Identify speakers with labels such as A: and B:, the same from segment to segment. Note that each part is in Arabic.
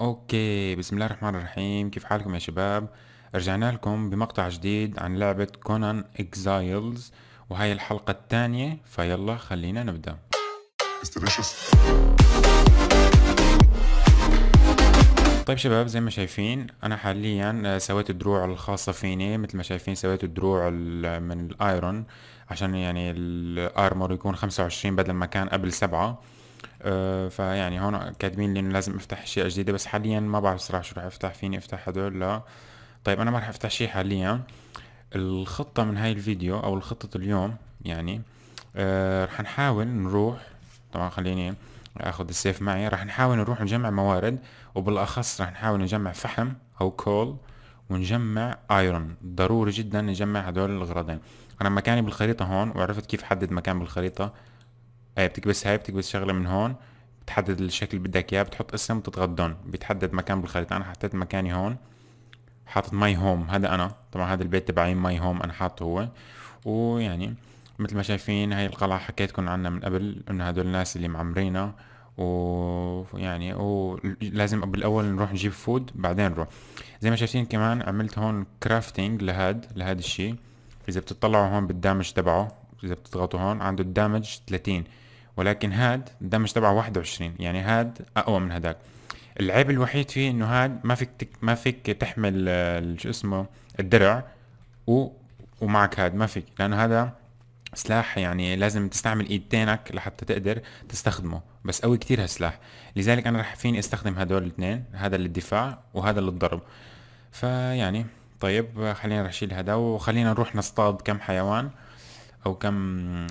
A: اوكي بسم الله الرحمن الرحيم كيف حالكم يا شباب رجعنا لكم بمقطع جديد عن لعبة كونان اكزايلز وهي الحلقة الثانية فيلا خلينا نبدأ طيب شباب زي ما شايفين انا حاليا سويت الدروع الخاصة فيني مثل ما شايفين سويت الدروع من الايرون عشان يعني الارمور يكون 25 بدل ما كان قبل سبعة أه فيعني هون كاتبين لي انه لازم افتح اشياء جديده بس حاليا ما بعرف صراحه شو رح افتح فيني افتح هدول لا طيب انا ما رح افتح شيء حاليا الخطه من هاي الفيديو او الخطه اليوم يعني أه رح نحاول نروح طبعا خليني اخذ السيف معي رح نحاول نروح نجمع موارد وبالاخص رح نحاول نجمع فحم او كول ونجمع ايرون ضروري جدا نجمع هدول الغرضين انا مكاني بالخريطه هون وعرفت كيف احدد مكان بالخريطه ايه بتكبس هاي بتكبس شغله من هون بتحدد الشكل اللي بدك اياه بتحط اسم بتضغط دون بيتحدد مكان بالخريطه انا حطيت مكاني هون حاطط ماي هوم هذا انا طبعا هذا البيت تبعي ماي هوم انا حاطه هو ويعني مثل ما شايفين هاي القلعة حكيتكم عنها من قبل انه هدول الناس اللي معمرينا ويعني ولازم بالاول نروح نجيب فود بعدين نروح زي ما شايفين كمان عملت هون كرافتنج لهاد لهاد الشيء اذا بتطلعوا هون بالدامج تبعه اذا بتضغطوا هون عنده الدامج 30 ولكن هاد الدمج تبعه 21 يعني هاد اقوى من هداك العيب الوحيد فيه انه هاد ما فيك تك ما فيك تحمل آه، شو اسمه الدرع و ومعك هاد ما فيك لانه هذا سلاح يعني لازم تستعمل ايدتينك لحتى تقدر تستخدمه بس قوي كتير هالسلاح لذلك انا رح فيني استخدم هدول الاثنين هذا للدفاع وهذا للضرب فيعني طيب خلينا رح اشيل هذا وخلينا نروح نصطاد كم حيوان او كم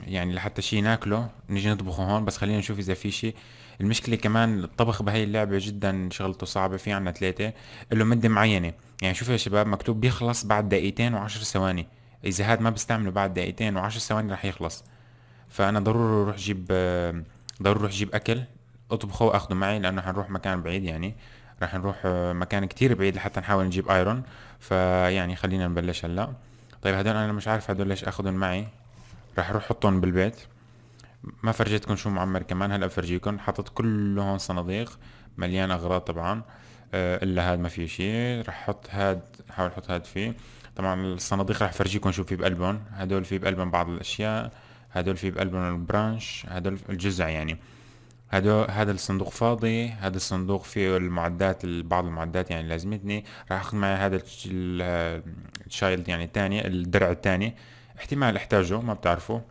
A: يعني لحتى شيء ناكله نجي نطبخه هون بس خلينا نشوف اذا في شيء المشكله كمان الطبخ بهي اللعبه جدا شغلته صعبه في عنا ثلاثه له مده معينه يعني شوف يا شباب مكتوب بيخلص بعد دقيقتين وعشر ثواني اذا هاد ما بستعمله بعد دقيقتين وعشر ثواني رح يخلص فانا ضروري اروح جيب ضروري اروح جيب اكل اطبخه واخده معي لانه حنروح مكان بعيد يعني رح نروح مكان كتير بعيد لحتى نحاول نجيب ايرون فيعني خلينا نبلش هلا طيب هدول انا مش عارف هدول ليش اخذهم معي رح اروح احطهم بالبيت ما فرجيتكم شو معمر كمان هلا بفرجيكم حطيت كله هون صناديق مليان اغراض طبعا آه، الا هاد ما فيه شيء رح احط هاد حاول احط هاد فيه طبعا الصناديق رح افرجيكم شو في بقلبهم هدول في بقلبهم بعض الاشياء هدول في بقلبهم البرانش هدول الجزع يعني هدول هذا الصندوق فاضي هذا الصندوق فيه المعدات بعض المعدات يعني لازمتني راح اخذ معي هذا آه، الشايلد يعني الثاني الدرع الثاني احتمال احتاجه ما بتعرفه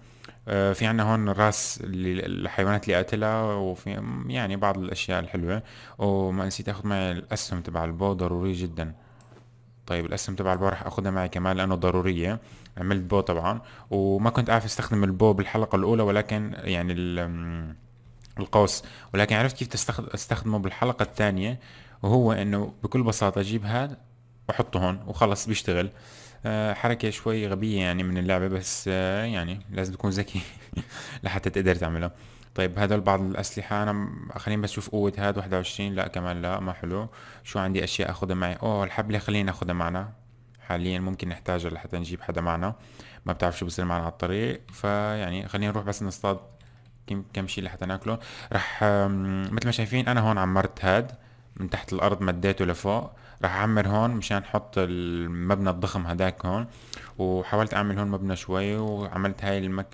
A: آه، في عنا هون راس الحيوانات اللي قتلها وفي يعني بعض الاشياء الحلوه وما نسيت اخذ معي الاسهم تبع البو ضروري جدا طيب الاسهم تبع البو راح اخذها معي كمان لانه ضروريه عملت بو طبعا وما كنت اعرف استخدم البو بالحلقه الاولى ولكن يعني القوس ولكن عرفت كيف استخدمه بالحلقه الثانيه وهو انه بكل بساطه اجيب هذا واحطه هون وخلص بيشتغل آه، حركة شوي غبية يعني من اللعبة بس آه، يعني لازم تكون ذكي لحتى تقدر تعملها طيب هدول بعض الأسلحة أنا خليني بس شوف قوة هاد واحد وعشرين لا كمان لا ما حلو شو عندي أشياء أخدها معي أوه الحبلة خليني أخدها معنا حاليا ممكن نحتاجها لحتى نجيب حدا معنا ما بتعرف شو بصير معنا على الطريق فيعني خلينا نروح بس نصطاد كم كم شيء لحتى ناكله رح مثل ما شايفين أنا هون عمرت هاد من تحت الأرض مديته لفوق راح اعمر هون مشان احط المبنى الضخم هداك هون وحاولت اعمل هون مبنى شوي وعملت هاي المك...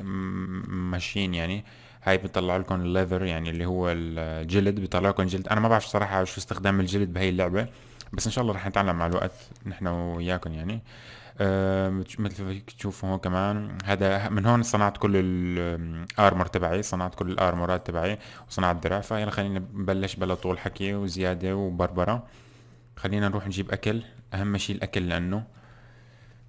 A: ماشين يعني هاي بيطلع لكم الليذر يعني اللي هو الجلد بيطلع لكم جلد انا ما بعرف صراحه شو استخدام الجلد بهي اللعبه بس ان شاء الله رح نتعلم مع الوقت نحن وياكم يعني أه مثل ما تشوفوا هون كمان هذا من هون صنعت كل الارمر تبعي صنعت كل الارمرات تبعي وصنعت الدرع فيلا خلينا نبلش بلا طول حكي وزياده وبربره خلينا نروح نجيب اكل اهم شيء الاكل لانه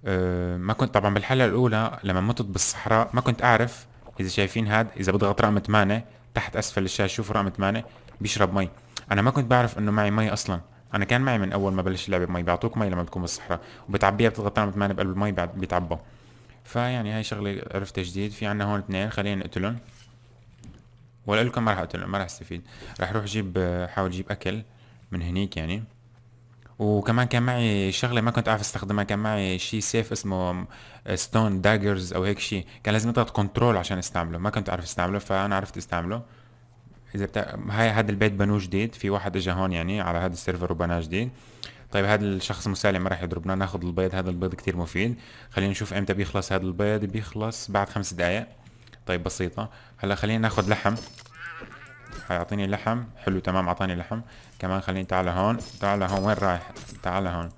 A: أه ما كنت طبعا بالحلقه الاولى لما متت بالصحراء ما كنت اعرف اذا شايفين هاد اذا بضغط رقم 8 تحت اسفل الشاشه شوف رقم 8 بيشرب مي انا ما كنت بعرف انه معي مي اصلا انا كان معي من اول ما بلش اللعبه مي بيعطوك مي لما بتكون بالصحراء وبتعبيها بتضغط رقم 8 بقلب المي بيتعبى فيعني هاي شغله عرفتها جديد في عندنا هون اثنين خلينا نقتلهم ولا لكم ما راح اقتلهم ما راح استفيد راح اروح اجيب آه، حاول اجيب اكل من هنيك يعني وكمان كان معي شغله ما كنت اعرف استخدمها كان معي شيء سيف اسمه ستون داجرز او هيك شيء كان لازم اضغط كنترول عشان استعمله ما كنت اعرف استعمله فانا عرفت استعمله اذا بتا... هاي هذا البيت بنوه جديد في واحد اجى هون يعني على هذا السيرفر وبناه جديد طيب هذا الشخص مسالم ما راح يضربنا ناخذ البيض هذا البيض كتير مفيد خلينا نشوف امتى بيخلص هذا البيض بيخلص بعد خمس دقائق طيب بسيطة هلا خلينا ناخذ لحم حيعطيني لحم حلو تمام اعطاني لحم كمان خليني تعال هون تعال هون وين رايح تعال هون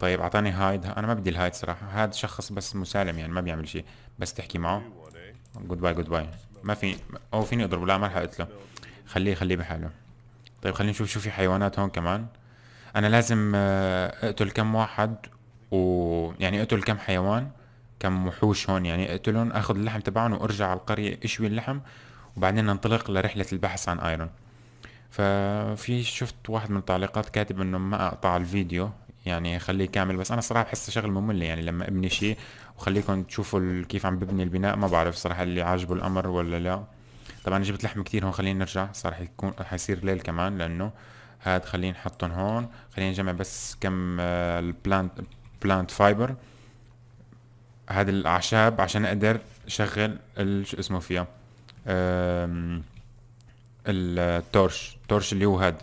A: طيب اعطاني هايد انا ما بدي الهايد صراحه هذا شخص بس مسالم يعني ما بيعمل شيء بس تحكي معه جود باي جود باي ما في او فيني اضربه لا ما راح اقتله خليه خليه بحاله طيب خلينا نشوف شو في حيوانات هون كمان انا لازم آه، اقتل كم واحد و يعني اقتل كم حيوان كم وحوش هون يعني اقتلهم اخذ اللحم تبعهم وارجع على القريه اشوي اللحم وبعدين ننطلق لرحلة البحث عن ايرون ففي شفت واحد من التعليقات كاتب انه ما اقطع الفيديو يعني خليه كامل بس انا صراحه بحس شغل ممل يعني لما ابني شيء وخليكم تشوفوا كيف عم ببني البناء ما بعرف صراحه اللي عاجبه الامر ولا لا طبعا جبت لحم كتير هون خلينا نرجع صار حيكون حيصير ليل كمان لانه هاد خلينا نحطهم هون خلينا نجمع بس كم البلانت بلانت فايبر هاد الاعشاب عشان اقدر شغل شو اسمه فيها التورش التورش اللي هو هاد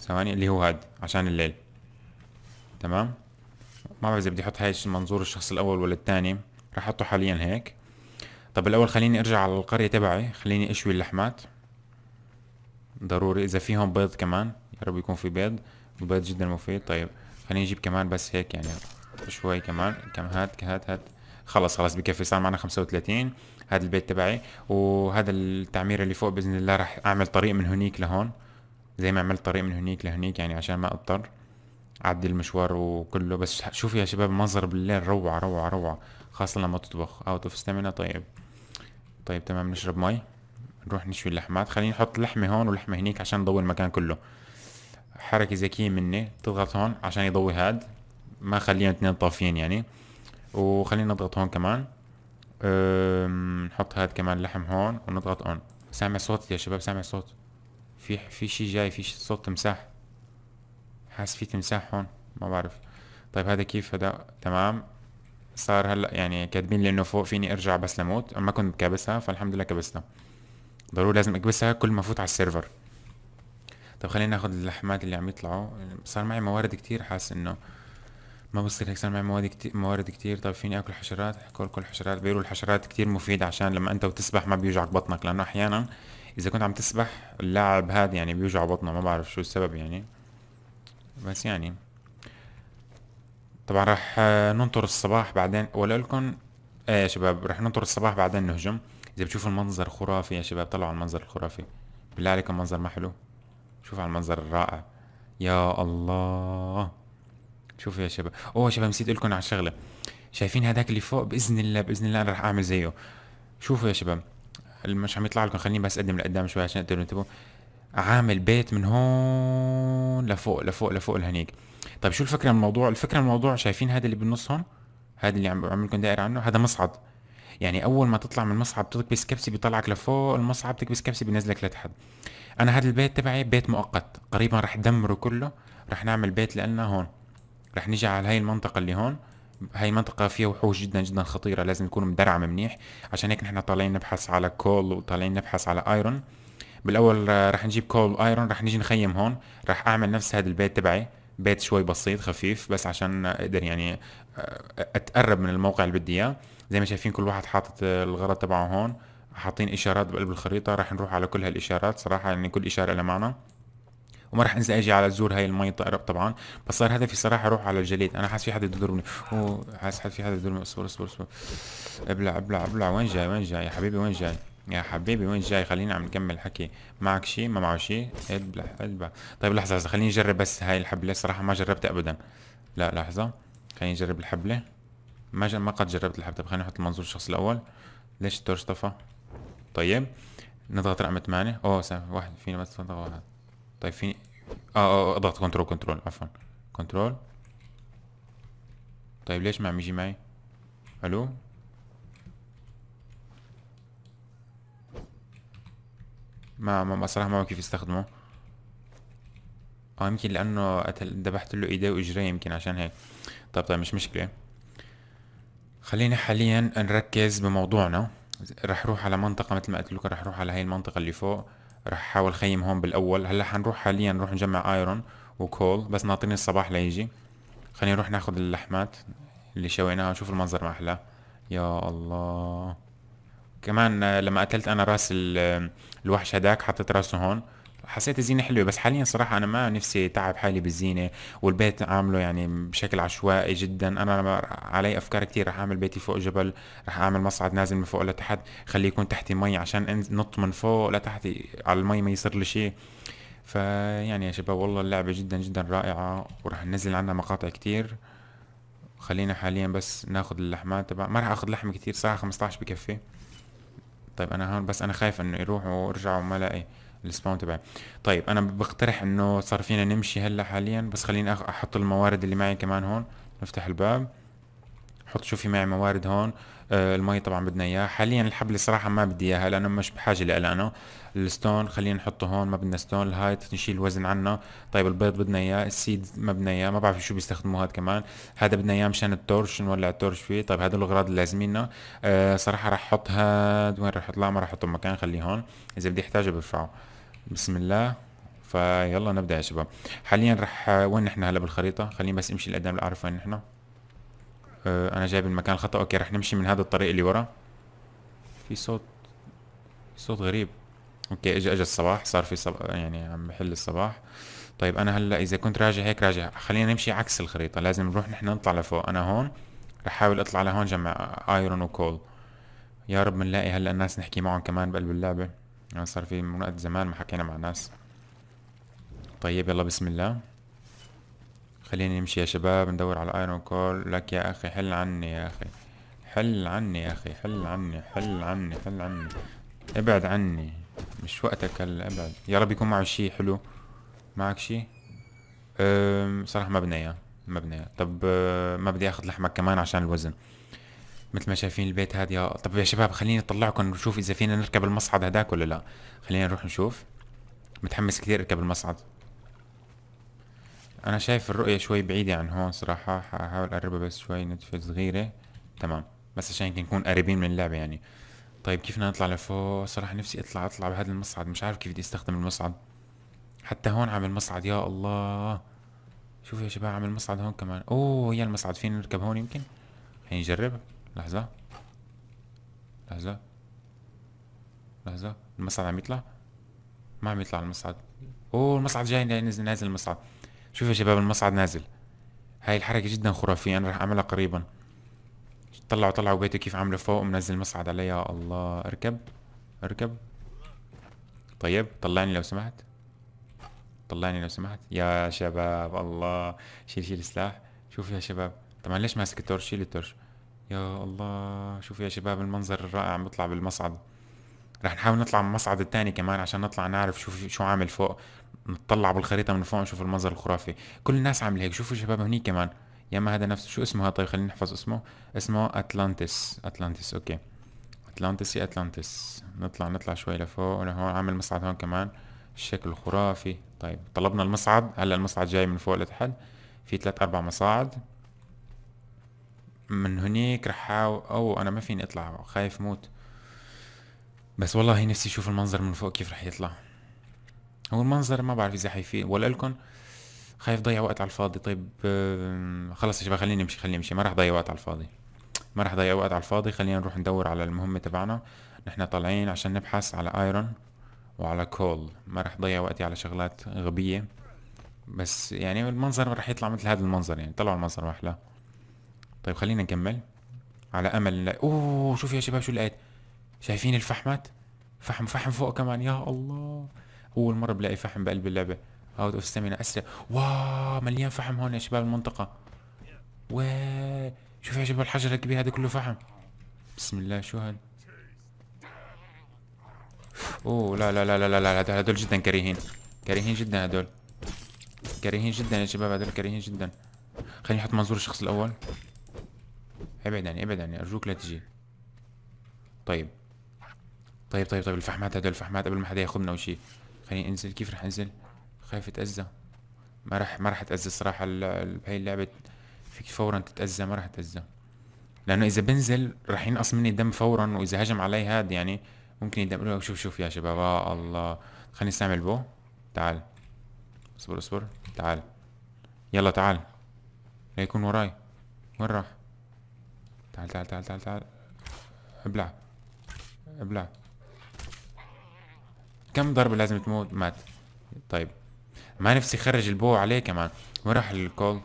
A: ثواني اللي هو هاد عشان الليل تمام ما بعرف اذا بدي احط هاي منظور الشخص الاول ولا الثاني راح احطه حاليا هيك طب الاول خليني ارجع على القريه تبعي خليني اشوي اللحمات ضروري اذا فيهم بيض كمان يا رب يكون في بيض البيض جدا مفيد طيب خليني اجيب كمان بس هيك يعني شوي كمان كم هات هات هات خلص خلص بكفي صار معنا 35 هذا البيت تبعي وهذا التعمير اللي فوق باذن الله راح اعمل طريق من هنيك لهون زي ما عملت طريق من هنيك لهنيك يعني عشان ما اضطر اعدي المشوار وكله بس شوفوا يا شباب منظر بالليل روعه روعه روعه خاصه لما تطبخ اوت اوف ستامينا طيب طيب تمام نشرب مي نروح نشوي اللحمات خليني نحط لحمه هون ولحمه هنيك عشان نضوي المكان كله حركه ذكيه مني تضغط هون عشان يضوي هاد ما خليهم اثنين طافيين يعني وخلينا نضغط هون كمان نحط هاد كمان لحم هون ونضغط اون سامع صوت يا شباب سامع صوت في في شي جاي في شي صوت تمساح حاسس في تمساح هون ما بعرف طيب هذا كيف هذا تمام صار هلا يعني كاتبين لي انه فوق فيني ارجع بس لموت ما كنت كابسها فالحمد لله كبستها ضروري لازم اكبسها كل ما افوت على السيرفر طيب خلينا ناخذ اللحمات اللي عم يطلعوا صار معي موارد كتير حاسس انه ما بصير هيك صار معي مواد كتير موارد كتير طيب فيني اكل حشرات احكوا كل حشرات بيقولوا الحشرات كتير مفيد عشان لما انت وتسبح ما بيوجعك بطنك لانه احيانا اذا كنت عم تسبح اللاعب هذا يعني بيوجع بطنه ما بعرف شو السبب يعني بس يعني طبعا راح آه، ننطر الصباح بعدين ولا لكم ايه يا شباب راح ننطر الصباح بعدين نهجم اذا بتشوفوا المنظر خرافي يا شباب طلعوا على المنظر الخرافي بالله عليكم منظر ما حلو شوفوا على المنظر الرائع يا الله شوفوا يا شباب اوه شباب نسيت اقول لكم على شغله شايفين هذاك اللي فوق باذن الله باذن الله انا راح اعمل زيه شوفوا يا شباب مش عم يطلع لكم خليني بس اقدم لقدام شوي عشان تقدروا تنتبهوا عامل بيت من هون لفوق لفوق لفوق لهنيك طيب شو الفكره من الموضوع الفكره من الموضوع شايفين هذا اللي بالنص هون هذا اللي عم بعمل لكم دائره عنه هذا مصعد يعني اول ما تطلع من المصعد بتكبس كبسه بيطلعك لفوق المصعد بتكبس كبسه بينزلك لتحت انا هذا البيت تبعي بيت مؤقت قريبا راح ادمره كله راح نعمل بيت لنا هون رح نجي على هاي المنطقة اللي هون هاي منطقة فيها وحوش جدا جدا خطيرة لازم تكون مدرعمة منيح عشان هيك نحن طالعين نبحث على كول وطالعين نبحث على ايرون بالاول رح نجيب كول وايرون رح نيجي نخيم هون رح اعمل نفس هذا البيت تبعي بيت شوي بسيط خفيف بس عشان اقدر يعني آه، اتقرب من الموقع اللي بدي اياه زي ما شايفين كل واحد حاطط الغرض تبعه هون حاطين اشارات بقلب الخريطة رح نروح على كل هالاشارات صراحة يعني كل اشارة لها معنى وما راح انسى اجي على زور هاي المي طبعا بس صار هدفي صراحه اروح على الجليد انا حاسس في حدا يضربني هو حاسس حد في حدا يضربني اصبر اصبر اصبر ابلع ابلع ابلع وين جاي وين جاي يا حبيبي وين جاي يا حبيبي وين جاي خليني عم نكمل حكي معك شيء ما معه شيء ابلع ابلع طيب لحظه لحظه خليني اجرب بس هاي الحبله صراحه ما جربتها ابدا لا لحظه خليني اجرب الحبله ما ما قد جربت الحبله طيب خليني احط المنظور الشخص الاول ليش التورش طفى طيب نضغط رقم 8 اوه واحد فينا بس نضغط واحد طيب فيني اه اه اضغط كنترول كنترول عفوا كنترول طيب ليش ما عم يجي معي الو ما ما صراحة ما كيف استخدمه اه يمكن لانه قتل ذبحت له ايديه واجريه يمكن عشان هيك طيب طيب مش مشكلة خلينا حاليا نركز بموضوعنا رح روح على منطقة مثل ما قلت لكم رح روح على هاي المنطقة اللي فوق رح احاول خيم هون بالاول هلا حنروح حاليا نروح نجمع ايرون وكول بس ناطرين الصباح ليجي خلينا نروح ناخذ اللحمات اللي شويناها شوف المنظر ما احلاه يا الله كمان لما قتلت انا راس الوحش هداك حطيت راسه هون حسيت الزينه حلوه بس حاليا صراحه انا ما نفسي تعب حالي بالزينه والبيت عامله يعني بشكل عشوائي جدا انا علي افكار كتير رح اعمل بيتي فوق جبل رح اعمل مصعد نازل من فوق لتحت خليه يكون تحتي مي عشان نط من فوق لتحت على المي ما يصير لي شيء فيعني يا شباب والله اللعبة جدا جدا رائعة ورح ننزل عنها مقاطع كتير خلينا حاليا بس ناخد اللحمات تبع ما رح اخد لحم كتير ساعة 15 بكفي طيب انا هون بس انا خايف انه يروح وارجع وما الاقي الاسباون تبعي طيب انا بقترح انه صار فينا نمشي هلا حاليا بس خليني احط الموارد اللي معي كمان هون نفتح الباب حط شو في معي موارد هون آه المي طبعا بدنا اياه حاليا الحبل صراحه ما بدي اياها لانه مش بحاجه انا الستون خلينا نحطه هون ما بدنا ستون الهايت نشيل وزن عنا طيب البيض بدنا اياه السيد ما بدنا اياه ما بعرف شو بيستخدموه هذا كمان هذا بدنا اياه مشان التورش نولع التورش فيه طيب هذول الاغراض اللي لازميننا آه صراحه راح احط هاد وين راح احط لا ما راح احطه مكان خليه هون اذا بدي احتاجه برفعه بسم الله فيلا نبدا يا شباب حاليا رح وين نحن هلا بالخريطه خليني بس امشي لقدام لاعرف وين نحن أه انا جايب المكان الخطا اوكي رح نمشي من هذا الطريق اللي ورا في صوت صوت غريب اوكي اجى اجى الصباح صار في صب... يعني عم بحل الصباح طيب انا هلا اذا كنت راجع هيك راجع خلينا نمشي عكس الخريطه لازم نروح نحن نطلع لفوق انا هون رح احاول اطلع لهون جمع ايرون وكول يا رب بنلاقي هلا الناس نحكي معهم كمان بقلب اللعبه يعني صار في من وقت زمان ما حكينا مع ناس طيب يلا بسم الله خليني نمشي يا شباب ندور على ايرون كول لك يا اخي حل عني يا اخي حل عني يا اخي حل عني حل عني حل عني ابعد عني مش وقتك هلا ابعد يا رب يكون معه شي حلو معك شي صراحة ما بدنا اياه ما بدنا اياه طب أه، ما بدي اخذ لحمك كمان عشان الوزن مثل ما شايفين البيت هذا يا آه، طب يا شباب خليني اطلعكم نشوف اذا فينا نركب المصعد هذاك ولا لا خلينا نروح نشوف متحمس كثير اركب المصعد انا شايف الرؤية شوي بعيدة عن هون صراحة حاول اقربها بس شوي نتفة صغيرة تمام بس عشان نكون قريبين من اللعبة يعني طيب كيف بدنا نطلع لفوق صراحة نفسي اطلع اطلع بهذا المصعد مش عارف كيف بدي استخدم المصعد حتى هون عامل مصعد يا الله شوف يا شباب عامل مصعد هون كمان اوه يا المصعد فينا نركب هون يمكن خلينا نجرب لحظة لحظة لحظة المصعد عم يطلع ما عم يطلع المصعد اوه المصعد جاي نازل نازل المصعد شوف يا شباب المصعد نازل هاي الحركة جدا خرافية انا رح اعملها قريبا طلعوا طلعوا بيته كيف عامله فوق منزل المصعد علي يا الله اركب اركب طيب طلعني لو سمحت طلعني لو سمحت يا شباب الله شيل شيل السلاح شوف يا شباب طبعا ليش ماسك التورش شيل التورش يا الله شوف يا شباب المنظر الرائع عم بيطلع بالمصعد رح نحاول نطلع من المصعد الثاني كمان عشان نطلع نعرف شو شو عامل فوق نطلع بالخريطة من فوق نشوف المنظر الخرافي كل الناس عاملة هيك شوفوا شباب هني كمان يا ما هذا نفسه شو اسمه هذا طيب خلينا نحفظ اسمه اسمه اتلانتس اتلانتس اوكي اتلانتس يا اتلانتس نطلع نطلع شوي لفوق لهون عامل مصعد هون كمان شكل خرافي طيب طلبنا المصعد هلا المصعد جاي من فوق لتحت في ثلاث اربع مصاعد من هنيك رح او انا ما فيني اطلع خايف موت بس والله نفسي اشوف المنظر من فوق كيف رح يطلع هو المنظر ما بعرف اذا حيفيد ولا لكم خايف ضيع وقت على الفاضي طيب خلص يا شباب خليني امشي خليني امشي ما راح ضيع وقت على الفاضي ما راح ضيع وقت على الفاضي خلينا نروح ندور على المهمه تبعنا نحن طالعين عشان نبحث على ايرون وعلى كول ما راح ضيع وقتي على شغلات غبيه بس يعني المنظر راح يطلع مثل هذا المنظر يعني طلعوا المنظر ما احلاه طيب خلينا نكمل على امل لا. اوه شوف يا شباب شو لقيت شايفين الفحمات فحم فحم فوق كمان يا الله اول مره بلاقي فحم بقلب اللعبه اوت اوف ستامينا اسرع واو مليان فحم هون يا شباب المنطقه ويل شوف يا شباب الحجر الكبير هذا كله فحم بسم الله شو هاد اوه لا لا لا لا لا لا هدول جدا كريهين كريهين جدا هدول كريهين جدا يا شباب هدول كريهين جدا خليني احط منظور الشخص الاول ابعد عني ابعد عني ارجوك لا تجي طيب طيب طيب طيب الفحمات هدول الفحمات قبل ما حدا ياخذنا او شيء خليني انزل كيف رح انزل خايف اتاذى ما رح ما رح اتاذى الصراحه بهي اللعبه فيك فورا تتاذى ما رح اتاذى لانه اذا بنزل رح ينقص مني الدم فورا واذا هجم علي هاد يعني ممكن يدم له شوف شوف يا شباب آه الله خليني استعمل بو تعال اصبر اصبر تعال يلا تعال لا يكون وراي وين راح تعال تعال تعال تعال تعال ابلع ابلع كم ضربة لازم تموت مات طيب ما نفسي خرج البو عليه كمان وين راح الكول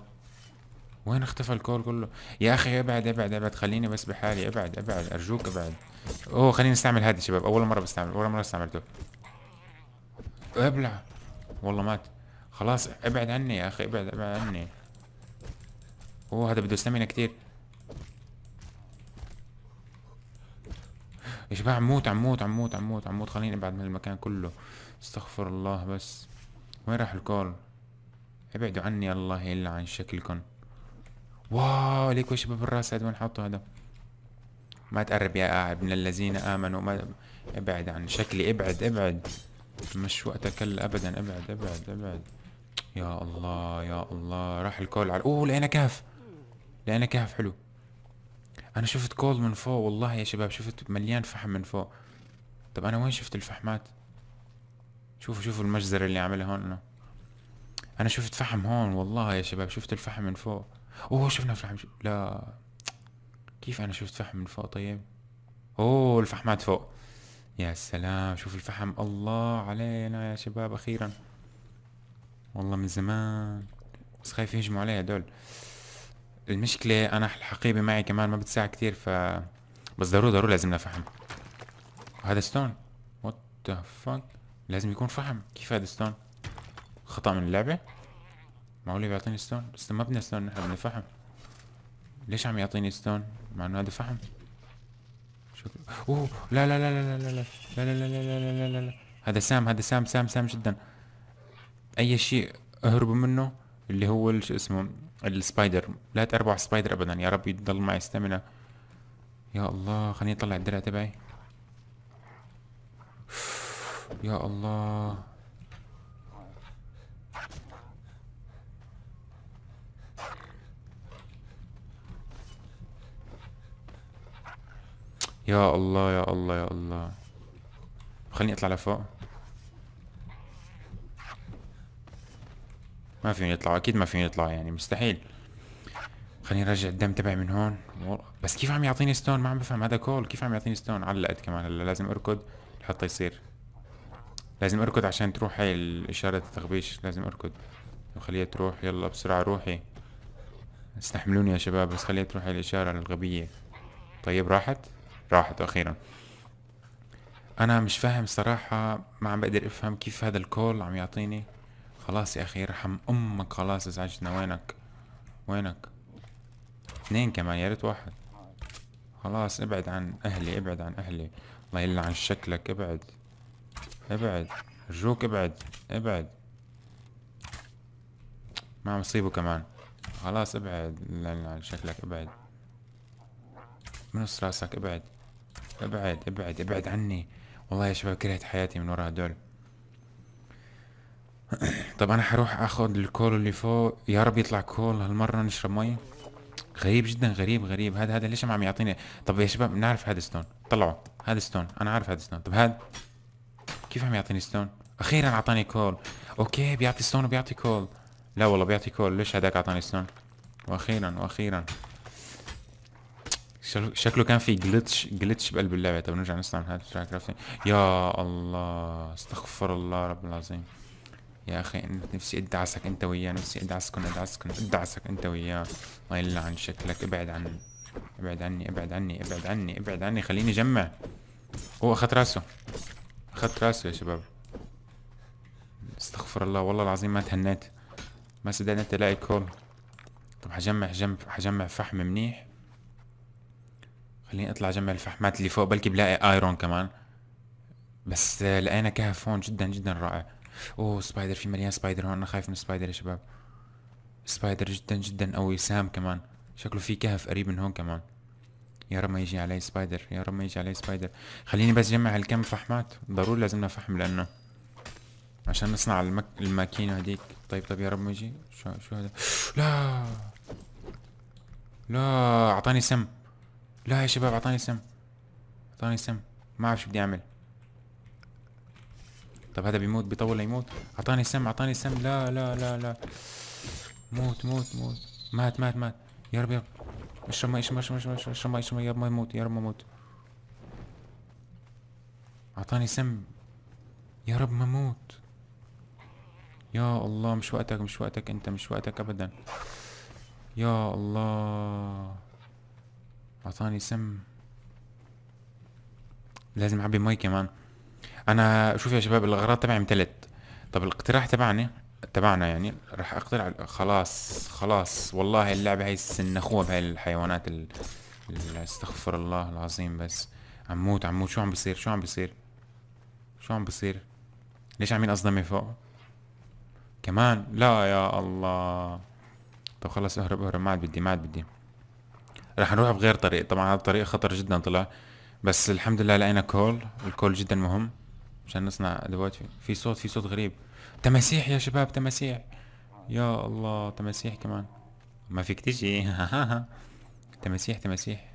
A: وين اختفى الكول كله يا اخي ابعد ابعد ابعد خليني بس بحالي ابعد ابعد ارجوك ابعد اوه خليني استعمل هذا شباب اول مرة بستعمل اول مرة استعملته ابلع والله مات خلاص ابعد عني يا اخي ابعد ابعد عني اوه هذا بده استمنى كثير يا شباب عم موت عم موت عم موت عم موت عم موت خليني ابعد من المكان كله استغفر الله بس وين راح الكول ابعدوا عني الله الا عن شكلكم واو ليكوا يا شباب الراس وين حطوا هذا ما تقرب يا قاعد من الذين امنوا ما ابعد عن شكلي ابعد ابعد مش وقتك هلا ابدا ابعد ابعد ابعد يا الله يا الله راح الكول على اوه لقينا كهف لقينا كهف حلو انا شفت كول من فوق والله يا شباب شفت مليان فحم من فوق طب انا وين شفت الفحمات شوفوا شوفوا المجزرة اللي عملها هون انا انا شفت فحم هون والله يا شباب شفت الفحم من فوق اوه شفنا فحم شو... لا كيف انا شفت فحم من فوق طيب اوه الفحمات فوق يا سلام شوف الفحم الله علينا يا شباب اخيرا والله من زمان بس خايف يهجموا علي هدول المشكلة أنا الحقيبة معي كمان ما بتساع كتير ف بس ضروري ضروري لازم نفهم هذا ستون وات ذا فاك لازم يكون فحم كيف هذا ستون خطأ من اللعبة معقول بيعطيني ستون بس ما بدنا ستون نحن بدنا فحم ليش عم يعطيني ستون مع انه هذا فحم شكرا اوه لا لا لا لا لا لا لا لا لا لا لا لا لا لا لا هذا سام هذا سام سام سام جدا اي شيء اهربوا منه اللي هو شو اسمه السبايدر لا تربع سبايدر ابدا يا رب يضل معي استامنا يا الله خليني اطلع الدرع تبعي يا الله يا الله يا الله يا الله خليني اطلع لفوق ما فيهم يطلعوا اكيد ما فيهم يطلعوا يعني مستحيل خليني ارجع الدم تبعي من هون بس كيف عم يعطيني ستون ما عم بفهم هذا كول كيف عم يعطيني ستون علقت كمان هلا لازم اركض لحتى يصير لازم اركض عشان تروح هاي الاشارة التخبيش لازم اركض وخليها تروح يلا بسرعة روحي استحملوني يا شباب بس خليها تروح هاي الاشارة الغبية طيب راحت راحت اخيرا انا مش فاهم صراحة ما عم بقدر افهم كيف هذا الكول عم يعطيني خلاص يا اخي ارحم امك خلاص ازعجتنا وينك وينك اثنين كمان يا ريت واحد خلاص ابعد عن اهلي ابعد عن اهلي الله يلعن شكلك ابعد ابعد ارجوك ابعد ابعد ما عم تصيبه كمان خلاص ابعد يلعن شكلك ابعد من راسك ابعد ابعد ابعد ابعد عني والله يا شباب كرهت حياتي من ورا هدول طب انا حروح اخد الكول اللي فوق يا رب يطلع كول هالمره نشرب مي غريب جدا غريب غريب هذا هذا ليش ما عم يعطيني طب يا شباب بنعرف هذا ستون طلعوا هذا ستون انا عارف هذا ستون طب هذا كيف عم يعطيني ستون اخيرا اعطاني كول اوكي بيعطي ستون وبيعطي كول لا والله بيعطي كول ليش هذاك اعطاني ستون واخيرا واخيرا شكله كان في جلتش جلتش بقلب اللعبه طب نرجع نصنع هذا يا الله استغفر الله رب العظيم يا اخي نفسي ادعسك انت وياه نفسي ادعسكن ادعسكن ادعسك انت وياه ما يلعن شكلك ابعد عني ابعد عني ابعد عني ابعد عني ابعد عني خليني اجمع هو اخذ راسه اخذت راسه يا شباب استغفر الله والله العظيم ما تهنيت ما صدقت الاقي كول طب حجمع جمع حجمع فحم منيح خليني اطلع جمع الفحمات اللي فوق بلكي بلاقي ايرون كمان بس لقينا كهف هون جدا جدا رائع اوه سبايدر في مليان سبايدر هون انا خايف من سبايدر يا شباب سبايدر جدا جدا قوي سام كمان شكله في كهف قريب من هون كمان يا رب ما يجي علي سبايدر يا رب ما يجي علي سبايدر خليني بس جمع هالكم فحمات ضروري لازمنا فحم لانه عشان نصنع المك... الماكينه هذيك طيب طيب يا رب ما يجي شو شو هذا لا لا اعطاني سم لا يا شباب اعطاني سم اعطاني سم ما اعرف شو بدي اعمل طب هذا بيموت بيطول ليموت اعطاني سم اعطاني سم لا لا لا لا موت موت موت مات مات مات يا رب يا رب اشرب مي اشرب اشرب اشرب اشرب اشرب ماي يا رب ما يموت يا رب ما يموت اعطاني سم يا رب ما موت يا الله مش وقتك مش وقتك انت مش وقتك ابدا يا الله اعطاني سم لازم اعبي مي كمان انا شوف يا شباب الاغراض تبعي امتلت طب الاقتراح تبعنا تبعنا يعني راح اقترح خلاص خلاص والله اللعبه هي سنخوها بهاي الحيوانات ال... ال... استغفر الله العظيم بس عموت عموت شو عم بيصير شو عم بيصير شو عم بيصير ليش عاملين اصدمه فوق كمان لا يا الله طب خلص اهرب اهرب ما عاد بدي ما عاد بدي راح نروح بغير طريق طبعا هذا الطريق خطر جدا طلع بس الحمد لله لقينا كول الكول جدا مهم مشان نصنع ادوات في صوت في صوت غريب تماسيح يا شباب تماسيح يا الله تماسيح كمان ما فيك تجي تماسيح تماسيح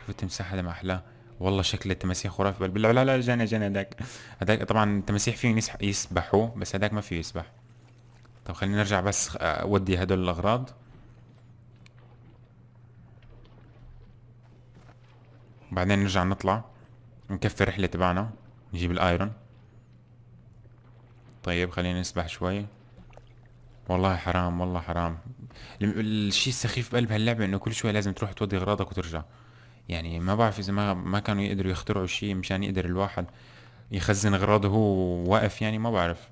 A: شوف التمساح هذا ما احلاه والله شكل التماسيح خرافي بالله لا لا جانا جانا هذاك هذاك طبعا التماسيح فيه يسبحوا بس هذاك ما فيه يسبح طب خليني نرجع بس آه، اودي هدول الاغراض بعدين نرجع نطلع نكفي الرحله تبعنا نجيب الايرون طيب خلينا نسبح شوي والله حرام والله حرام الشيء السخيف بقلب هاللعبة انه كل شوي لازم تروح تودي اغراضك وترجع يعني ما بعرف اذا ما ما كانوا يقدروا يخترعوا شيء مشان يقدر الواحد يخزن اغراضه وهو واقف يعني ما بعرف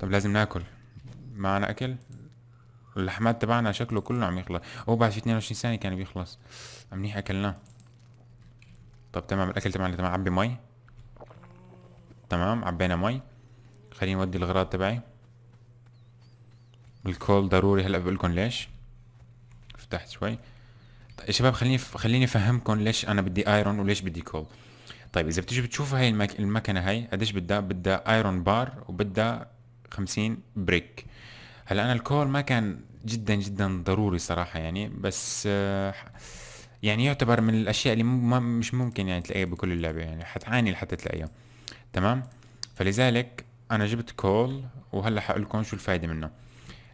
A: طب لازم ناكل معنا اكل اللحمات تبعنا شكله كله عم يخلص هو بعد في 22 ثانية كان بيخلص منيح اكلناه طب تمام الاكل تبعنا تمام عبي مي تمام عبينا مي خليني اودي الغراض تبعي الكول ضروري هلا بقول لكم ليش فتحت شوي طيب شباب خليني خليني افهمكم ليش انا بدي ايرون وليش بدي كول طيب اذا بتجي بتشوفوا هاي المك... المكنه هاي قديش بدها بدها ايرون بار وبدها 50 بريك هلا انا الكول ما كان جدا جدا ضروري صراحه يعني بس آه يعني يعتبر من الاشياء اللي مش ممكن يعني تلاقيها بكل اللعبه يعني حتعاني لحتى تلاقيها تمام فلذلك انا جبت كول وهلا حقول لكم شو الفائده منه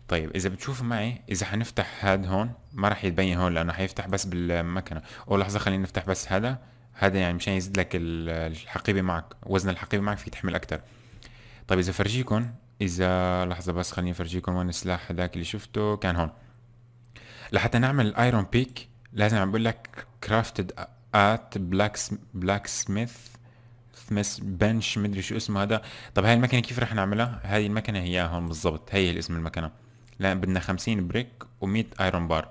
A: طيب اذا بتشوفوا معي اذا حنفتح هاد هون ما راح يتبين هون لانه حيفتح بس بالمكنه او لحظه خلينا نفتح بس هذا هذا يعني مشان يزيد لك الحقيبه معك وزن الحقيبه معك فيك تحمل اكثر طيب اذا فرجيكم اذا لحظه بس خليني افرجيكم وين السلاح هذاك اللي شفته كان هون لحتى نعمل الايرون بيك لازم عم بقول لك كرافتد ات بلاك بلاك سميث مس بنش مدري شو اسمه هذا طب هاي المكنه كيف رح نعملها هاي المكنه هي هون بالضبط هي الاسم المكنه لا بدنا 50 بريك و100 ايرون بار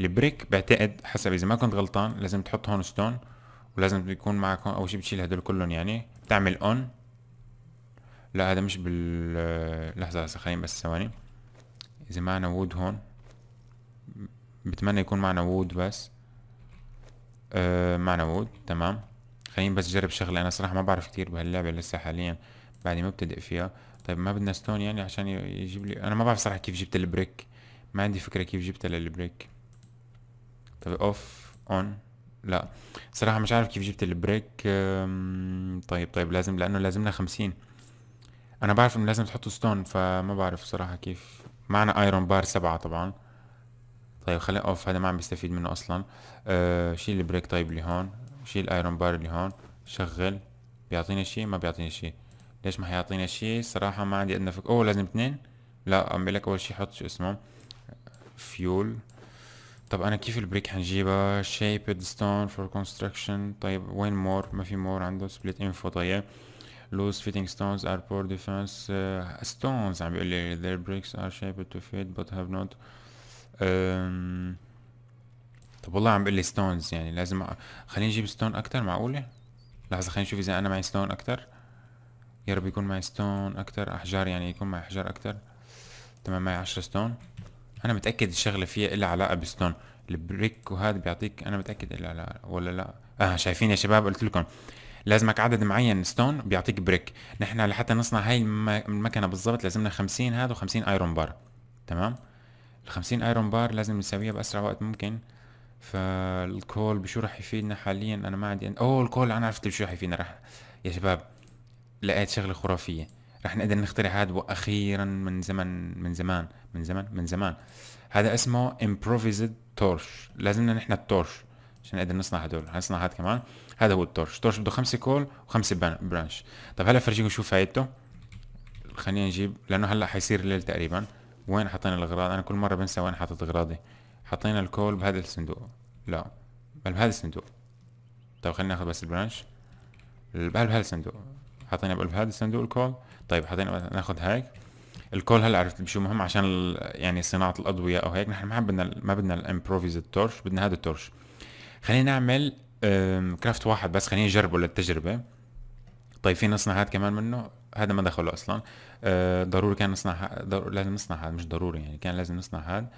A: البريك بعتقد حسب اذا ما كنت غلطان لازم تحط هون ستون ولازم يكون معك هون اول شيء بتشيل هدول كلهم يعني بتعمل اون لا هذا مش بال لحظه هسه خليني بس ثواني اذا معنا وود هون بتمنى يكون معنا وود بس آه معنا وود تمام خليني بس جرب شغله انا صراحه ما بعرف كتير بهاللعبه لسه حاليا ما مبتدئ فيها طيب ما بدنا ستون يعني عشان يجيب لي انا ما بعرف صراحه كيف جبت البريك ما عندي فكره كيف جبتها للبريك طيب اوف اون لا صراحه مش عارف كيف جبت البريك طيب طيب لازم لانه لازمنا خمسين انا بعرف انه لازم تحطوا ستون فما بعرف صراحه كيف معنا ايرون بار سبعة طبعا طيب خلينا اوف هذا ما عم بستفيد منه اصلا أه شيل البريك طيب لهون وشيل الايرون بار اللي هون شغل بيعطينا شيء ما بيعطينا شيء ليش ما حيعطينا شيء صراحة ما عندي ادنى فكرة اوه لازم اثنين لا عم لك اول شيء حط شو اسمه فيول طب انا كيف البريك حنجيبها شيبد ستون فور كونستراكشن طيب وين مور ما في مور عنده سبليت انفو طيب لوز فيتنج ستونز ار بور ديفنس ستونز عم بيقول لي their bricks are shaped to fit but have not طب والله عم بقول لي ستونز يعني لازم أ... خليني اجيب ستون اكتر معقوله لحظه خليني اشوف اذا انا معي ستون اكتر يا رب يكون معي ستون اكتر احجار يعني يكون معي احجار اكتر تمام معي عشرة ستون انا متاكد الشغله فيها إلها علاقه بالستون البريك وهذا بيعطيك انا متاكد إلها علاقه ولا لا اه شايفين يا شباب قلت لكم لازمك عدد معين ستون بيعطيك بريك نحن لحتى نصنع هاي المكنه بالضبط لازمنا 50 هذا و50 ايرون بار تمام ال 50 ايرون بار لازم نسويها باسرع وقت ممكن فالكول بشو راح يفيدنا حاليا انا ما عندي اوه الكول انا عرفت بشو راح يفيدنا راح يا شباب لقيت شغله خرافيه راح نقدر نخترع هذا واخيرا من زمن من زمان من زمن من زمان هذا اسمه امبروفيزد تورش لازمنا نحن التورش عشان نقدر نصنع هدول نصنع هذا كمان هذا هو التورش التورش بده خمسة كول وخمسة برانش طيب هلا فرجيكم شو فايدته خلينا نجيب لانه هلا حيصير الليل تقريبا وين حطينا الاغراض انا كل مره بنسى وين حاطط اغراضي حطينا الكول بهذا الصندوق لا بل بهذا الصندوق طيب خلينا ناخذ بس البرانش بهذا الصندوق حطينا بهذا الصندوق الكول طيب حطينا ناخذ هيك الكول هلا عرفت شو مهم عشان يعني صناعه الاضويه او هيك نحن ما بدنا ما بدنا الامبروفيز التورش بدنا هذا التورش خلينا نعمل كرافت واحد بس خلينا نجربه للتجربه طيب في نصنع هذا كمان منه هذا ما دخله اصلا آه، ضروري كان نصنع لازم نصنع هذا مش ضروري يعني كان لازم نصنع هذا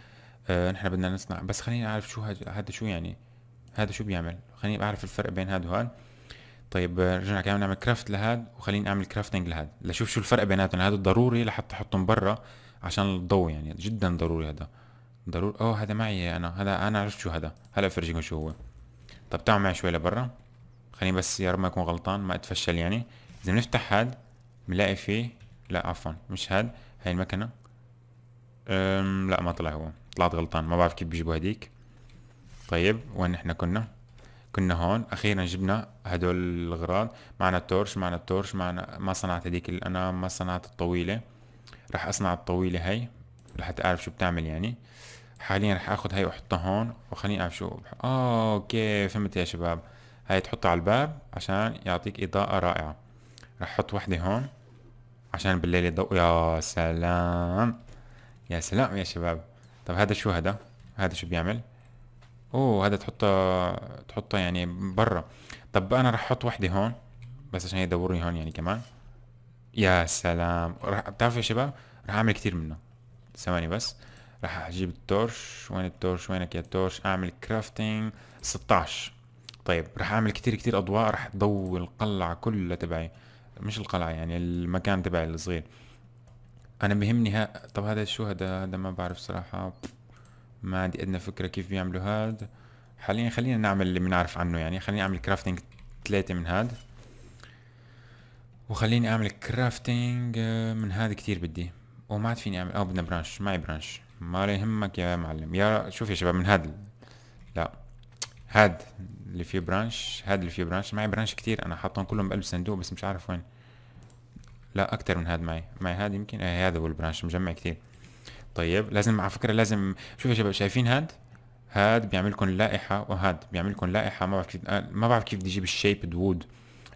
A: آه نحن بدنا نصنع بس خليني اعرف شو هذا شو يعني هذا شو بيعمل خليني اعرف الفرق بين هاد وهاد طيب آه، رجعنا كمان نعمل كرافت لهاد وخليني اعمل كرافتنج لهاد لشوف شو الفرق بيناتهم هذا ضروري لحتى احطهم برا عشان الضوء يعني جدا ضروري هذا ضروري اوه هذا معي انا هذا انا عرفت شو هذا هلا بفرجيكم شو هو طب تعالوا معي شوي لبرا خليني بس يا رب ما اكون غلطان ما اتفشل يعني اذا بنفتح هاد بنلاقي فيه لا عفوا مش هاد هاي المكنه أم لا ما طلع هو طلعت غلطان ما بعرف كيف بيجيبوا هديك طيب وين احنا كنا كنا هون اخيرا جبنا هدول الاغراض معنا التورش معنا التورش معنا ما صنعت هديك انا ما صنعت الطويله راح اصنع الطويله هي لحتى اعرف شو بتعمل يعني حاليا راح اخذ هاي واحطها هون وخليني اعرف شو اه اوكي فهمت يا شباب هاي تحطها على الباب عشان يعطيك اضاءة رائعة راح احط وحدة هون عشان بالليل الضوء يا سلام يا سلام يا شباب طب هذا شو هذا هذا شو بيعمل اوه هذا تحطه تحطه يعني برا طب انا راح احط وحده هون بس عشان يدورني هون يعني كمان يا سلام راح بتعرفوا يا شباب راح اعمل كتير منه ثواني بس راح اجيب التورش وين التورش وينك يا التورش اعمل كرافتنج 16 طيب راح اعمل كتير كتير اضواء راح ضوي القلعه كلها تبعي مش القلعه يعني المكان تبعي الصغير انا بيهمني ها طب هذا شو هذا هذا ما بعرف صراحة ما عندي ادنى فكرة كيف بيعملوا هاد حاليا خلينا نعمل اللي بنعرف عنه يعني خليني اعمل كرافتنج ثلاثة من هاد وخليني اعمل كرافتنج آه، من هاد كتير بدي وما عاد فيني اعمل اه بدنا برانش معي برانش ما يهمك يا معلم يا شوف يا شباب من هاد لا هاد اللي فيه برانش هاد اللي فيه برانش معي برانش كتير انا حاطهم كلهم بقلب صندوق بس مش عارف وين لا اكتر من هاد معي معي هاد يمكن آه هذا هو البرانش مجمع كتير طيب لازم على فكره لازم شوفوا يا شباب شايفين هاد هاد بيعمل لكم لائحه وهاد بيعمل لكم لائحه ما بعرف كيف آه، ما بعرف كيف بدي اجيب الشيبد وود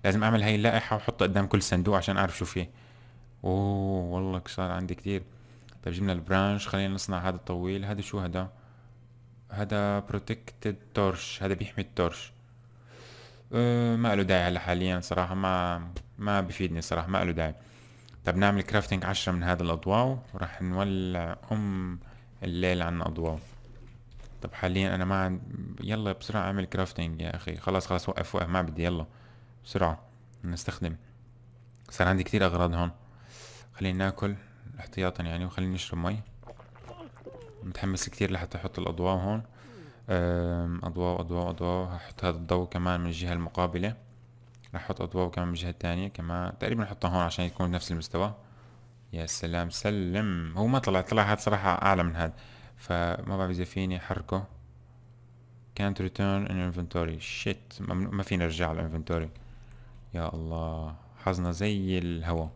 A: لازم اعمل هاي اللائحه واحطها قدام كل صندوق عشان اعرف شو فيه اوه والله صار عندي كتير طيب جبنا البرانش خلينا نصنع هذا الطويل هذا شو هذا هذا بروتكتد تورش هذا بيحمي التورش أه ما له داعي هلا حاليا صراحه ما ما بفيدني صراحه ما له داعي طب نعمل كرافتنج عشرة من هذا الأضواء وراح نولع أم الليل عن أضواء طب حاليا أنا ما عند... يلا بسرعة أعمل كرافتنج يا أخي خلاص خلاص وقف وقف ما بدي يلا بسرعة نستخدم صار عندي كتير أغراض هون خلينا ناكل احتياطا يعني وخلينا نشرب مي متحمس كتير لحتى احط الاضواء هون اضواء اضواء اضواء هحط هذا الضوء كمان من الجهة المقابلة احط اضواءه كمان من الجهة الثانية كمان تقريبا احطها هون عشان يكون بنفس المستوى يا سلام سلم هو ما طلع طلع هاد صراحة اعلى من هاد فما بعرف اذا فيني احركه كانت ريتيرن ان انفنتوري شيت ما فينا نرجع على الانفنتوري يا الله حظنا زي الهوا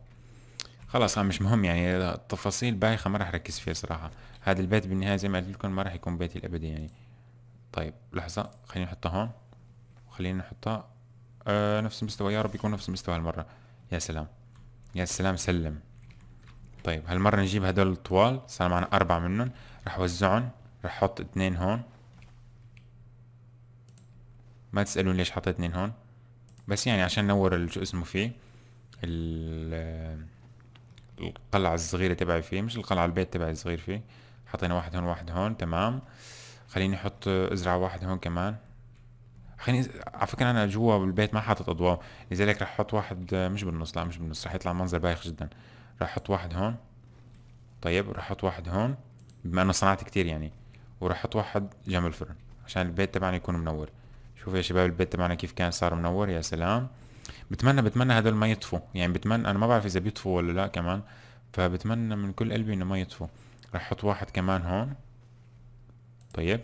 A: خلاص آه، مش مهم يعني التفاصيل بايخه ما راح اركز فيها صراحه هذا البيت بالنهايه زي ما قلت لكم ما راح يكون بيتي الابدي يعني طيب لحظه خليني احطها هون خلينا نحطها آه نفس المستوى يا رب يكون نفس المستوى هالمرة يا سلام يا سلام سلم طيب هالمرة نجيب هدول الطوال صار معنا أربعة منهم راح وزعهم راح أحط اثنين هون ما تسألون ليش حطيت اثنين هون بس يعني عشان نور شو اسمه فيه ال آه، القلعة الصغيرة تبعي فيه مش القلعة البيت تبعي الصغير فيه حطينا واحد هون واحد هون تمام خليني احط آه، ازرع واحد هون كمان خليني على فكره انا جوا بالبيت ما حاطط اضواء لذلك رح احط واحد مش بالنص لا مش بالنص رح يطلع منظر بايخ جدا رح احط واحد هون طيب رح احط واحد هون بما انه صنعت كتير يعني ورح احط واحد جنب الفرن عشان البيت تبعنا يكون منور شوفوا يا شباب البيت تبعنا كيف كان صار منور يا سلام بتمنى بتمنى هدول ما يطفوا يعني بتمنى انا ما بعرف اذا بيطفوا ولا لا كمان فبتمنى من كل قلبي انه ما يطفوا رح احط واحد كمان هون طيب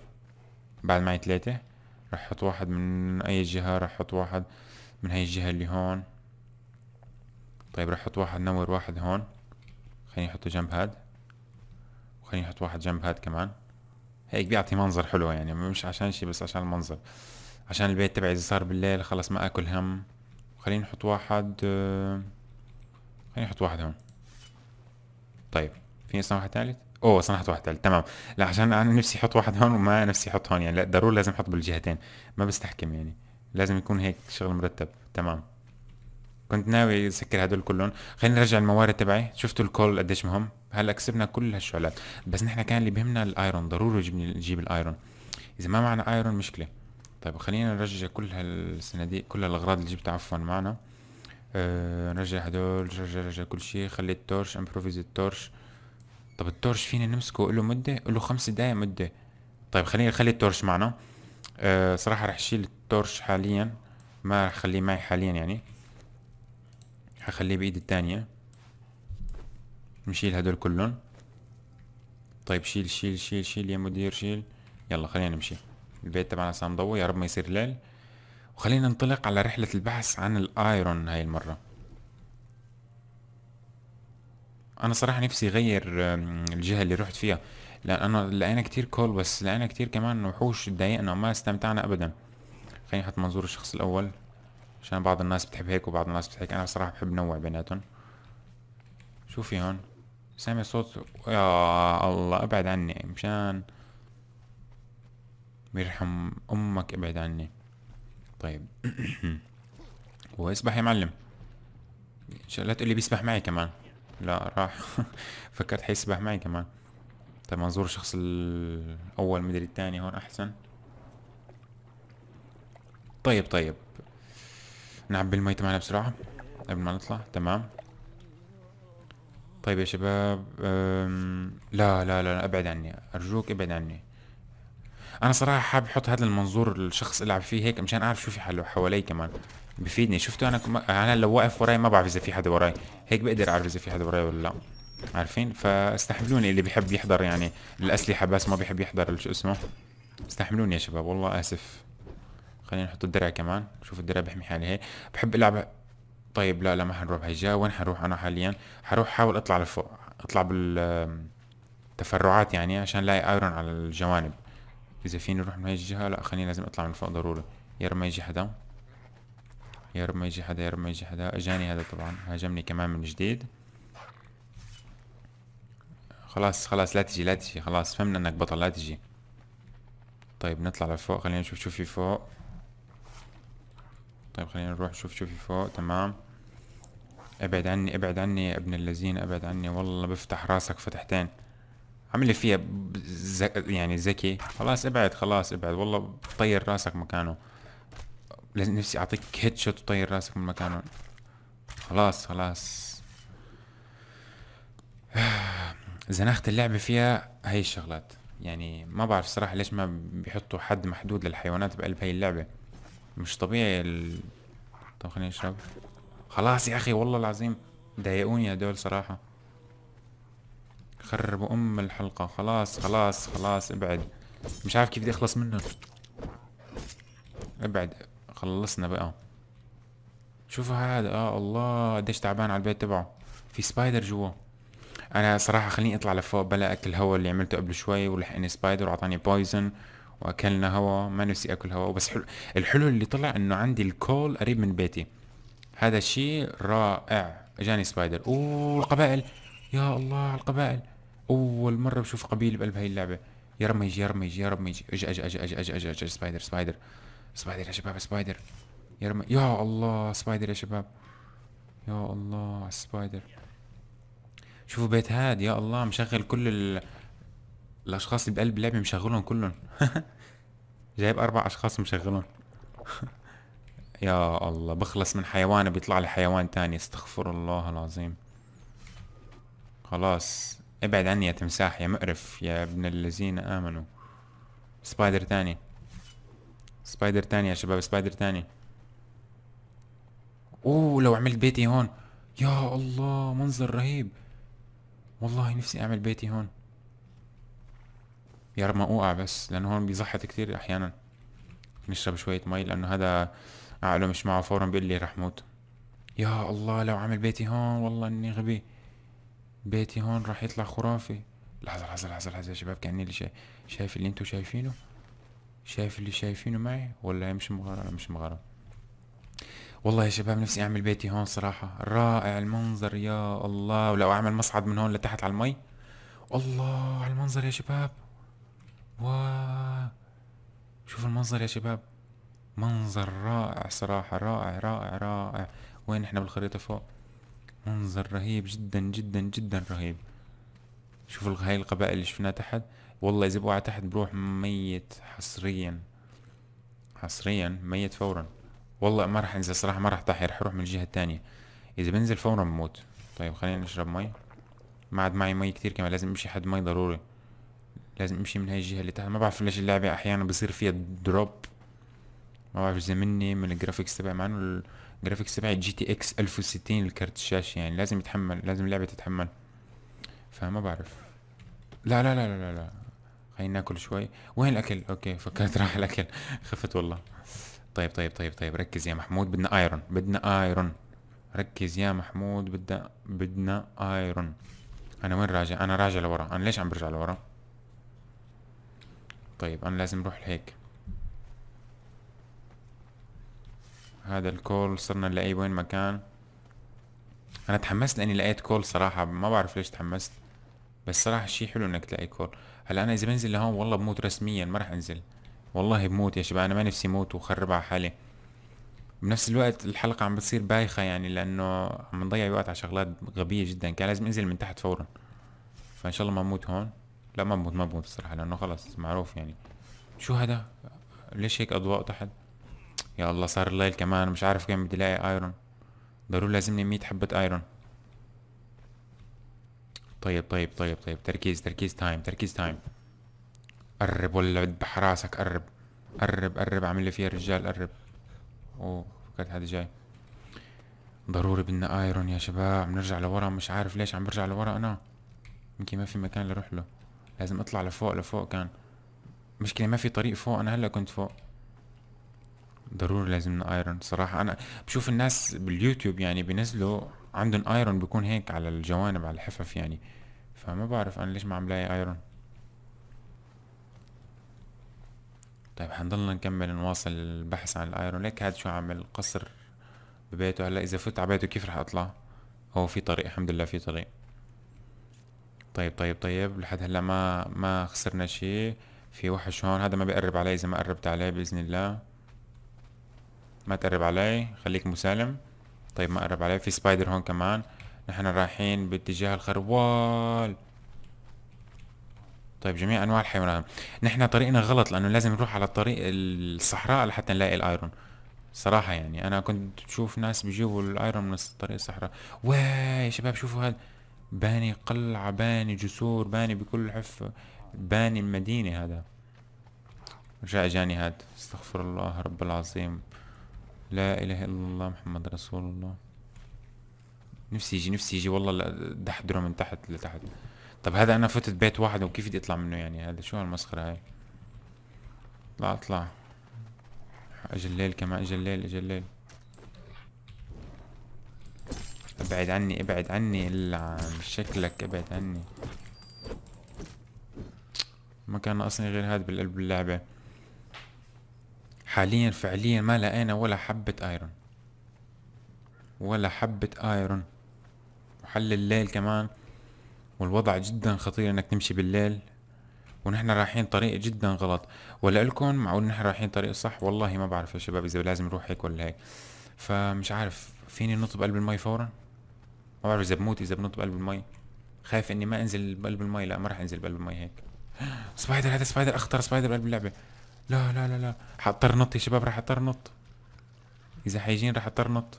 A: بعد معي ثلاثة راح احط واحد من اي جهة راح احط واحد من هاي الجهة اللي هون طيب راح احط واحد نور واحد هون خليني احطه جنب هاد وخليني احط واحد جنب هاد كمان هيك بيعطي منظر حلو يعني مش عشان شي بس عشان المنظر عشان البيت تبعي اذا صار بالليل خلص ما اكل هم خليني احط واحد آه، خليني احط واحد هون طيب في اسم واحد ثالث اوه صنعت واحد تالت تمام لا عشان انا نفسي احط واحد هون وما نفسي احط هون يعني لا ضروري لازم احط بالجهتين ما بستحكم يعني لازم يكون هيك شغل مرتب تمام كنت ناوي اسكر هدول كلهم خلينا نرجع الموارد تبعي شفتوا الكول قديش مهم هلا كسبنا كل هالشعلات بس نحن كان اللي بهمنا الايرون ضروري نجيب الايرون اذا ما معنا ايرون مشكله طيب خلينا نرجع كل هالصناديق كل الاغراض اللي جبتها عفوا معنا أه نرجع هدول نرجع نرجع كل شيء خلي التورش امبروفيز التورش طب التورش فينا نمسكه له مده له خمس دقايق مده طيب خلينا نخلي التورش معنا أه صراحه رح اشيل التورش حاليا ما رح اخليه معي حاليا يعني حخليه بايدي الثانيه نشيل هدول كلهم طيب شيل شيل شيل شيل يا مدير شيل يلا خلينا نمشي البيت تبعنا صار مضوي يا رب ما يصير ليل وخلينا ننطلق على رحلة البحث عن الايرون هاي المرة انا صراحه نفسي اغير الجهه اللي رحت فيها لان انا لقينا كتير كول بس لقينا كتير كمان وحوش ضايقنا وما استمتعنا ابدا خليني احط منظور الشخص الاول عشان بعض الناس بتحب هيك وبعض الناس بتحب هيك انا صراحه بحب نوع بيناتهم شو في هون سامع صوت يا الله ابعد عني مشان بيرحم امك ابعد عني طيب هو يسبح يا معلم ان شاء الله بيسبح معي كمان لا راح فكرت حيسبح معي كمان طيب منظور الشخص الاول مدري الثاني هون احسن طيب طيب نعبي المي تبعنا بسرعة قبل ما نطلع تمام طيب يا شباب لا لا لا ابعد عني ارجوك ابعد عني انا صراحة حاب احط هذا المنظور الشخص العب فيه هيك مشان اعرف شو في حوالي كمان بفيدني شفتوا انا انا لو واقف وراي ما بعرف اذا في حدا وراي هيك بقدر اعرف اذا في حدا وراي ولا لا عارفين فاستحملوني اللي بيحب يحضر يعني الاسلحه بس ما بيحب يحضر شو اسمه استحملوني يا شباب والله اسف خلينا نحط الدرع كمان شوف الدرع بحمي حالي هي بحب العب طيب لا لا ما حنروح بهجا وين حنروح انا حاليا حروح احاول اطلع لفوق اطلع بالتفرعات يعني عشان لاقي ايرون على الجوانب اذا فيني اروح من هي الجهه لا خليني لازم اطلع من فوق ضروري يا رب ما يجي حدا يا رب ما يجي حدا يا رب ما يجي حدا اجاني هذا طبعا هاجمني كمان من جديد خلاص خلاص لا تجي لا تجي خلاص فهمنا انك بطل لا تجي طيب نطلع لفوق خلينا نشوف شو في فوق طيب خلينا نروح نشوف شو في فوق تمام ابعد عني ابعد عني يا ابن اللذين ابعد عني والله بفتح راسك فتحتين عامل لي فيها يعني ذكي خلاص ابعد خلاص ابعد والله طير راسك مكانه نفسي اعطيك هيد شوت وطير راسك من مكانه خلاص خلاص زناخة اللعبة فيها هاي الشغلات يعني ما بعرف صراحة ليش ما بيحطوا حد محدود للحيوانات بقلب هاي اللعبة مش طبيعي ال... طب خليني اشرب خلاص يا اخي والله العظيم ضايقوني هدول صراحة خربوا ام الحلقة خلاص خلاص خلاص ابعد مش عارف كيف بدي اخلص منه ابعد خلصنا بقى شوفوا هذا اه الله قديش تعبان على البيت تبعه في سبايدر جوا انا صراحة خليني اطلع لفوق بلا اكل هوا اللي عملته قبل شوي ولحقني سبايدر واعطاني بويزن واكلنا هوا ما نفسي اكل هوا بس حلو الحلو اللي طلع انه عندي الكول قريب من بيتي هذا الشيء رائع اجاني سبايدر اوه القبائل يا الله على القبائل اول مرة بشوف قبيلة بقلب هاي اللعبة يا رب ما يجي يا رب ما يجي يا رب ما يجي اجا اجا اجا اجا اجا اجا سبايدر سبايدر سبايدر يا شباب سبايدر يا رم... يا الله سبايدر يا شباب يا الله سبايدر شوفوا بيت هاد يا الله مشغل كل ال... الاشخاص اللي بقلب اللعبه مشغلهم كلهم جايب اربع اشخاص مشغلهم يا الله بخلص من حيوان بيطلع لي حيوان تاني استغفر الله العظيم خلاص ابعد عني يا تمساح يا مقرف يا ابن الذين امنوا سبايدر تاني سبايدر تاني يا شباب سبايدر تاني اوه لو عملت بيتي هون يا الله منظر رهيب والله نفسي اعمل بيتي هون يا رب ما اوقع بس لانه هون بيزحط كثير احيانا نشرب شوية مي لانه هذا عقله مش معه فورا بيقول لي رح موت يا الله لو عمل بيتي هون والله اني غبي بيتي هون راح يطلع خرافي لحظة لحظة لحظة لحظة يا شباب كأني اللي شايف اللي انتو شايفينه شايف اللي شايفينه معي ولا مش مغرم مش مغرم والله يا شباب نفسي اعمل بيتي هون صراحة رائع المنظر يا الله ولو اعمل مصعد من هون لتحت على المي الله على المنظر يا شباب وا شوف المنظر يا شباب منظر رائع صراحة رائع رائع رائع وين احنا بالخريطة فوق منظر رهيب جدا جدا جدا رهيب شوف هاي القبائل اللي شفناها تحت والله اذا بوقع تحت بروح ميت حصريا حصريا ميت فورا والله ما راح انزل صراحه ما راح طاح راح اروح من الجهه الثانيه اذا بنزل فورا بموت طيب خلينا نشرب مي ما عاد معي مي كتير كمان لازم امشي حد مي ضروري لازم امشي من هاي الجهه اللي تحت ما بعرف ليش اللعبه احيانا بصير فيها دروب ما بعرف اذا مني من الجرافيكس تبعي مع انه الجرافيكس تبعي جي تي اكس 1060 الكارت الشاشه يعني لازم يتحمل لازم اللعبه تتحمل فما بعرف لا لا لا لا لا, لا. خلينا ناكل شوي وين الاكل اوكي فكرت راح الاكل خفت والله طيب طيب طيب طيب ركز يا محمود بدنا ايرون بدنا ايرون ركز يا محمود بدنا بدنا ايرون انا وين راجع انا راجع لورا انا ليش عم برجع لورا طيب انا لازم اروح لهيك هذا الكول صرنا نلاقيه وين مكان انا تحمست لاني لقيت كول صراحه ما بعرف ليش تحمست بس صراحه شيء حلو انك تلاقي كول هلا انا اذا بنزل لهون والله بموت رسميا ما راح انزل والله بموت يا شباب انا ما نفسي موت وخرب على حالي بنفس الوقت الحلقة عم بتصير بايخة يعني لأنه عم نضيع وقت على شغلات غبية جدا كان لازم انزل من تحت فورا فإن شاء الله ما بموت هون لا ما بموت ما بموت الصراحة لأنه خلص معروف يعني شو هذا ليش هيك أضواء تحت يا الله صار الليل كمان مش عارف كم بدي الاقي ايرون ضروري لازمني 100 حبة ايرون طيب طيب طيب طيب تركيز تركيز تايم تركيز تايم قرب ولا اذبح راسك قرب قرب قرب اعمل لي فيها رجال قرب اوه فكرت حدا جاي ضروري بدنا ايرون يا شباب عم نرجع لورا مش عارف ليش عم برجع لورا انا يمكن ما في مكان لروح له لازم اطلع لفوق لفوق كان مشكلة ما في طريق فوق انا هلا كنت فوق ضروري لازم ايرون صراحة انا بشوف الناس باليوتيوب يعني بينزلوا عندهم ايرون بيكون هيك على الجوانب على الحفف يعني فما بعرف انا ليش ما عم لاقي ايرون طيب حنضلنا نكمل نواصل البحث عن الايرون ليك هاد شو عامل قصر ببيته هلا اذا فت على بيته كيف رح اطلع هو في طريق الحمد لله في طريق طيب طيب طيب لحد هلا ما ما خسرنا شيء في وحش هون هذا ما بيقرب علي اذا ما قربت عليه باذن الله ما تقرب علي خليك مسالم طيب ما قرب عليه في سبايدر هون كمان نحن رايحين باتجاه الخروال طيب جميع انواع الحيوانات نحن طريقنا غلط لانه لازم نروح على الطريق الصحراء لحتى نلاقي الايرون صراحة يعني انا كنت بشوف ناس بيجيبوا الايرون من طريق الصحراء واي يا شباب شوفوا هذا باني قلعة باني جسور باني بكل حفة باني المدينة هذا رجع جاني هذا استغفر الله رب العظيم لا اله الا الله محمد رسول الله نفسي يجي نفسي يجي والله دحدره من تحت لتحت طب هذا انا فتت بيت واحد وكيف بدي اطلع منه يعني هذا شو هالمسخره هاي لا اطلع اجي الليل كمان اجي الليل اجي الليل ابعد عني ابعد عني عن شكلك ابعد عني ما كان ناقصني غير هذا بالقلب اللعبه حاليا فعليا ما لقينا ولا حبة ايرون ولا حبة ايرون وحل الليل كمان والوضع جدا خطير انك تمشي بالليل ونحن رايحين طريق جدا غلط ولا لكم معقول نحن رايحين طريق صح والله ما بعرف يا شباب اذا لازم نروح هيك ولا هيك فمش عارف فيني نط بقلب المي فورا ما بعرف اذا بموت اذا بنط بقلب المي خايف اني ما انزل بقلب المي لا ما راح انزل بقلب المي هيك سبايدر هذا سبايدر اخطر سبايدر بقلب اللعبه لا لا لا لا حطرنط يا شباب راح اطرنط اذا حيجين راح اطرنط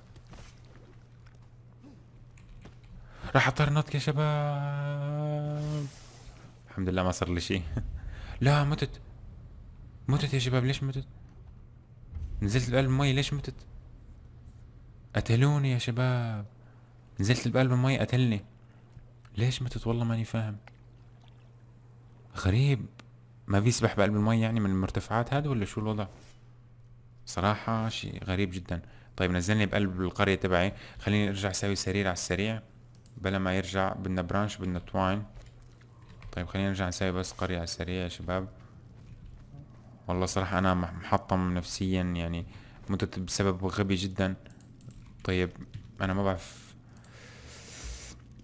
A: راح اطرنط يا شباب الحمد لله ما صار لي شيء لا متت متت يا شباب ليش متت نزلت بقلب المي ليش متت قتلوني يا شباب نزلت بقلب المي قتلني ليش متت والله ماني فاهم غريب ما بيسبح بقلب المي يعني من المرتفعات هذا ولا شو الوضع صراحة شيء غريب جدا طيب نزلني بقلب القرية تبعي خليني ارجع اسوي سرير على السريع بلا ما يرجع بدنا برانش بدنا توين طيب خلينا نرجع نسوي بس قرية على السريع يا شباب والله صراحة انا محطم نفسيا يعني متت بسبب غبي جدا طيب انا ما بعرف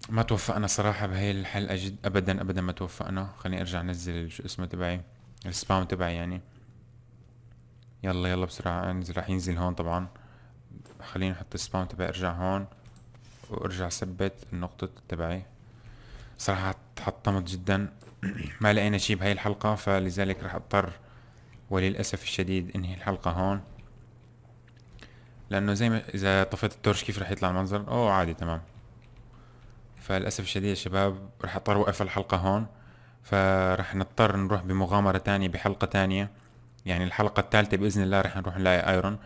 A: ما توفقنا صراحة بهي الحلقة جد أبدا أبدا ما توفقنا خليني أرجع أنزل شو اسمه تبعي السبام تبعي يعني يلا يلا بسرعة انزل راح ينزل هون طبعا خليني أحط السبام تبعي أرجع هون وأرجع ثبت النقطة تبعي صراحة تحطمت جدا ما لقينا شي بهاي الحلقة فلذلك راح أضطر وللأسف الشديد أنهي الحلقة هون لأنه زي ما إذا طفيت التورش كيف راح يطلع المنظر أوه عادي تمام فللاسف الشديد يا شباب راح اضطر اوقف الحلقه هون فراح نضطر نروح بمغامره تانية بحلقه تانية يعني الحلقه الثالثه باذن الله راح نروح نلاقي ايرون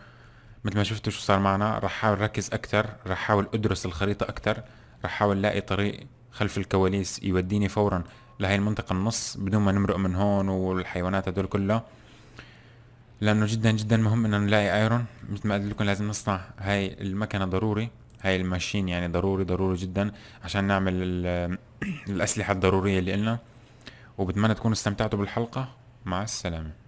A: مثل ما شفتوا شو صار معنا راح احاول ركز اكثر راح احاول ادرس الخريطه اكثر راح احاول الاقي طريق خلف الكواليس يوديني فورا لهي المنطقة النص بدون ما نمرق من هون والحيوانات هدول كلها لأنه جدا جدا مهم إنه نلاقي أيرون مثل ما قلت لكم لازم نصنع هاي المكنة ضروري هاي الماشين يعني ضروري ضروري جدا عشان نعمل الأسلحة الضرورية اللي إلنا وبتمنى تكونوا استمتعتوا بالحلقة مع السلامة